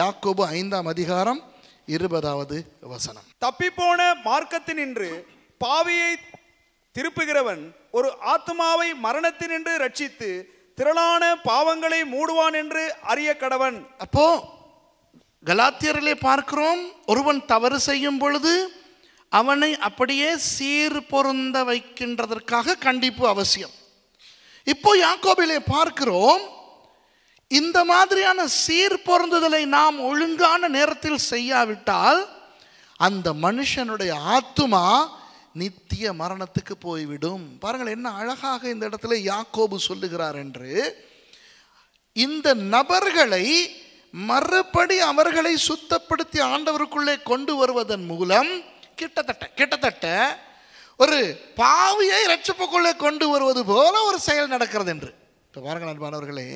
யாக்கோபு ஐந்தாம் அதிகாரம் இருபதாவது வசனம் தப்பி போன மார்க்கத்தினின்று பாவியை திருப்புகிறவன் ஒரு ஆத்மாவை மரணத்தினின்று ரட்சித்து திரளான பாவங்களை மூடுவான் என்று அறிய கடவன் அப்போ கலாத்தியர்களை பார்க்கிறோம் ஒருவன் தவறு செய்யும் பொழுது அவனை அப்படியே சீர் பொருந்த வைக்கின்றதற்காக கண்டிப்பு அவசியம் இப்போ யாக்கோபிலே பார்க்கிறோம் இந்த மாதிரியான சீர் பொருந்துதலை நாம் ஒழுங்கான நேரத்தில் செய்யாவிட்டால் அந்த மனுஷனுடைய ஆத்துமா நித்திய மரணத்துக்கு போய்விடும் பாருங்கள் என்ன அழகாக இந்த இடத்துல யாக்கோபு சொல்லுகிறார் என்று இந்த நபர்களை மறுபடி அவர்களை சுத்தப்படுத்தி ஆண்டவருக்குள்ளே கொண்டு வருவதன் மூலம் கிட்டத்தட்ட கிட்டத்தட்ட ஒரு பாவியை ரட்சிப்புக்குள்ளே கொண்டு வருவது போல ஒரு செயல் நடக்கிறது என்று இப்போ பாருங்கள் அன்பானவர்களே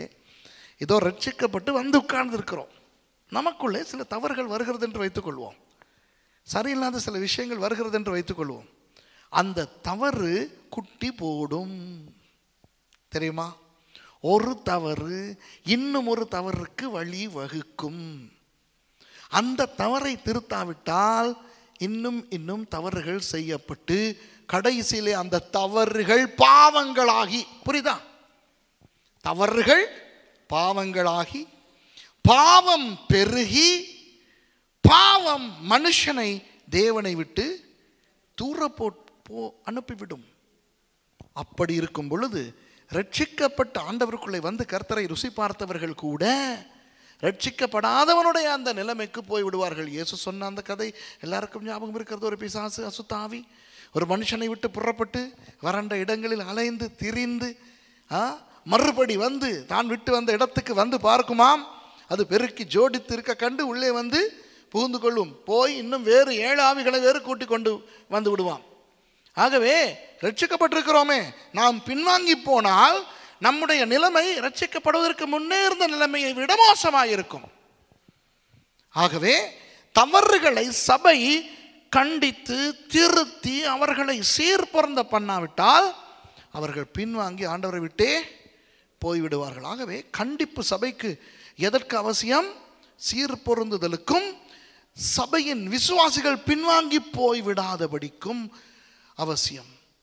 ஏதோ ரட்சிக்கப்பட்டு வந்து உட்கார்ந்துருக்கிறோம் நமக்குள்ளே சில தவறுகள் வருகிறது என்று வைத்துக்கொள்வோம் சரியில்லாத சில விஷயங்கள் வருகிறது என்று வைத்துக்கொள்வோம் அந்த தவறு குட்டி போடும் தெரியுமா ஒரு தவறு இன்னும் ஒரு தவறுக்கு வழி வகுக்கும் அந்த தவறை திருத்தாவிட்டால் இன்னும் இன்னும் தவறுகள் செய்யப்பட்டு கடைசியிலே அந்த தவறுகள் பாவங்களாகி புரிதா தவறுகள் பாவங்களாகி பாவம் பெருகி பாவம் மனுஷனை தேவனை விட்டு தூர போ அனுப்பிவிடும் அப்படி இருக்கும் பொழுது ரட்சிக்கப்பட்ட ஆண்டவருக்குள்ளே வந்து கர்த்தரை ருசி பார்த்தவர்கள் கூட ரட்சிக்கப்படாதவனுடைய அந்த நிலைமைக்கு போய் விடுவார்கள் இயேசு சொன்ன அந்த கதை எல்லாருக்கும் ஞாபகம் இருக்கிறது ஒரு பிசாசு அசுத்தாவி ஒரு மனுஷனை விட்டு புறப்பட்டு வறண்ட இடங்களில் அலைந்து திரிந்து மறுபடி வந்து தான் விட்டு வந்த இடத்துக்கு வந்து பார்க்குமாம் அது பெருக்கி ஜோடித்து இருக்க கண்டு உள்ளே வந்து புகுந்து கொள்ளும் போய் இன்னும் வேறு ஏழு ஆவிகளை வேறு கூட்டி கொண்டு வந்து விடுவான் ஆகவே ரட்சிக்கப்பட்டிருக்கிறோமே நாம் பின்வாங்கி போனால் நம்முடைய நிலைமை ரட்சிக்கப்படுவதற்கு முன்னே இருந்த நிலைமையை விட மோசமாயிருக்கும் இருக்கும் ஆகவே தவறுகளை சபை கண்டித்து திருத்தி அவர்களை சீர்பொருந்த பண்ணாவிட்டால் அவர்கள் பின்வாங்கி ஆண்டவரை விட்டே போய்விடுவார்கள் ஆகவே கண்டிப்பு சபைக்கு எதற்கு அவசியம் சீர்பொருந்துதலுக்கும் சபையின் விசுவாசிகள் பின்வாங்கி போய்விடாதபடிக்கும் அவசியம்